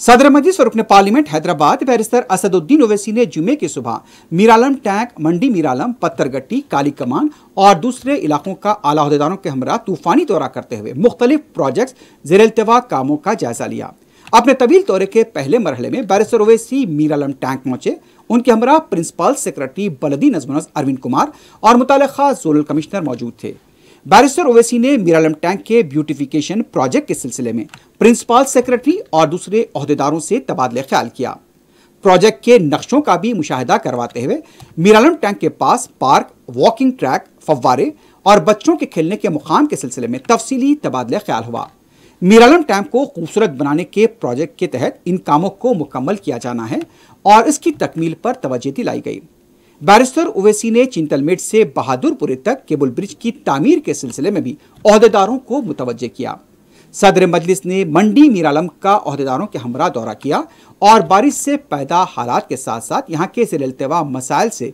सदर मजीद स्वरूप ने पार्लियामेंट हैदराबाद बैरिस्टर असदुद्दीन ओवैसी ने जुमे की सुबह मीरालम टैंक मंडी मीरालम पत्थरगट्टी काली कमान और दूसरे इलाकों का आलादेदारों के हमरा तूफानी दौरा करते हुए मुख्तलिफ प्रोजेक्ट जेरलतवा कामों का जायजा लिया अपने तवील दौरे के पहले मरहले में बैरिस्टर ओवैसी मीरालम टैंक पहुंचे उनके हमरा प्रिंसिपल सेक्रेटरी बलदी नजमनस अरविंद कुमार और मुतल जोनल कमिश्नर मौजूद थे बैरिस्टर ओवैसी ने मीरालम टैंक के ब्यूटिफिकेशन प्रोजेक्ट के सिलसिले में प्रिंसिपल सेक्रेटरी और दूसरे अहदेदारों से तबादले ख्याल किया प्रोजेक्ट के नक्शों का भी मुशाहिदा करवाते हुए मीरालम टैंक के पास पार्क वॉकिंग ट्रैक फव्वारे और बच्चों के खेलने के मुकाम के सिलसिले में तफसीली तबादला ख्याल हुआ मीरालम टैंक को खूबसूरत बनाने के प्रोजेक्ट के तहत इन कामों को मुकम्मल किया जाना है और इसकी तकमील पर तोज्जह दिलाई गई बैरिस्टर ओवैसी ने चिंतलमेट से बहादुरपुरे तक केबल ब्रिज की तामीर के सिलसिले में भी अहदेदारों को मुतवजह किया सदर मजलिस ने मंडी मीरालम का अहदेदारों के हमरा दौरा किया और बारिश से पैदा हालात के साथ साथ यहाँ के सिलतवा मसाइल से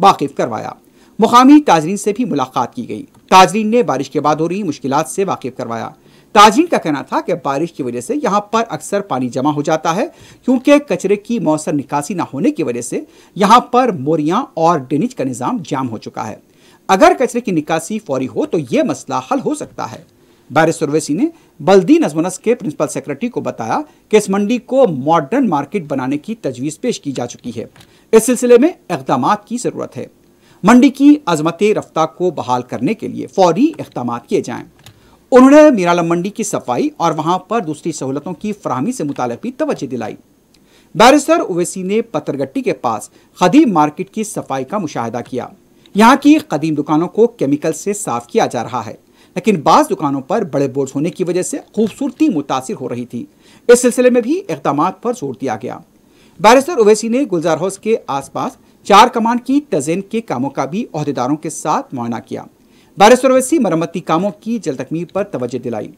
वाकिफ करवाया मुकामी ताजरीन से भी मुलाकात की गई ताजरीन ने बारिश के बाद हो रही मुश्किल से वाकिफ करवाया ताजीन का कहना था कि बारिश की वजह से यहाँ पर अक्सर पानी जमा हो जाता है क्योंकि कचरे की मौसम निकासी ना होने की वजह से यहाँ पर मोरियाँ और ड्रेनेज का निज़ाम जाम हो चुका है अगर कचरे की निकासी फौरी हो तो ये मसला हल हो सकता है बैरिस उर्वेसी ने बल्दी नजमनस के प्रिंसिपल सेक्रेटरी को बताया कि इस मंडी को मॉडर्न मार्केट बनाने की तजवीज़ पेश की जा चुकी है इस सिलसिले में इकदाम की ज़रूरत है मंडी की अजमत रफ्तार को बहाल करने के लिए फौरी इकदाम किए जाएं। उन्होंने मीरालम मंडी की सफाई और वहां पर दूसरी सहूलतों की फ्राहमी से मुताल भी तोज्जह दिलाई बैरिस्टर ओवैसी ने पत्थरगट्टी के पास खदीम मार्केट की सफाई का मुशाहिदा किया यहाँ की कदीम दुकानों को केमिकल से साफ किया जा रहा है लेकिन बाज़ दुकानों पर बड़े बोर्ड होने की वजह से खूबसूरती मुतासर हो रही थी इस सिलसिले में भी इकदाम पर जोर दिया गया बैरिस्टर ओवैसी ने गुलजार हाउस के आसपास चार कमान की तजेन के कामों का भी अहदेदारों के साथ मुआयना किया बारिश से मरम्मती कामों की जल्द तकमील पर तवज्जो दिलाई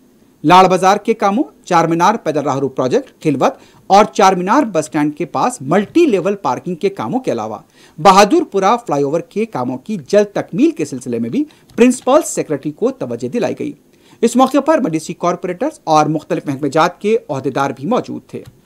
लाल बाजार के कामों चार मीनार पैदल राहरू प्रोजेक्ट खिलवत और चार मीनार बस स्टैंड के पास मल्टी लेवल पार्किंग के कामों के अलावा बहादुरपुरा फ्लाईओवर के कामों की जल्द तकमील के सिलसिले में भी प्रिंसिपल सेक्रेटरी को तवज्जो दिलाई गई इस मौके पर मडीसी कॉरपोरेटर्स और मुख्तलिफ महकमेजात के अहदेदार भी मौजूद थे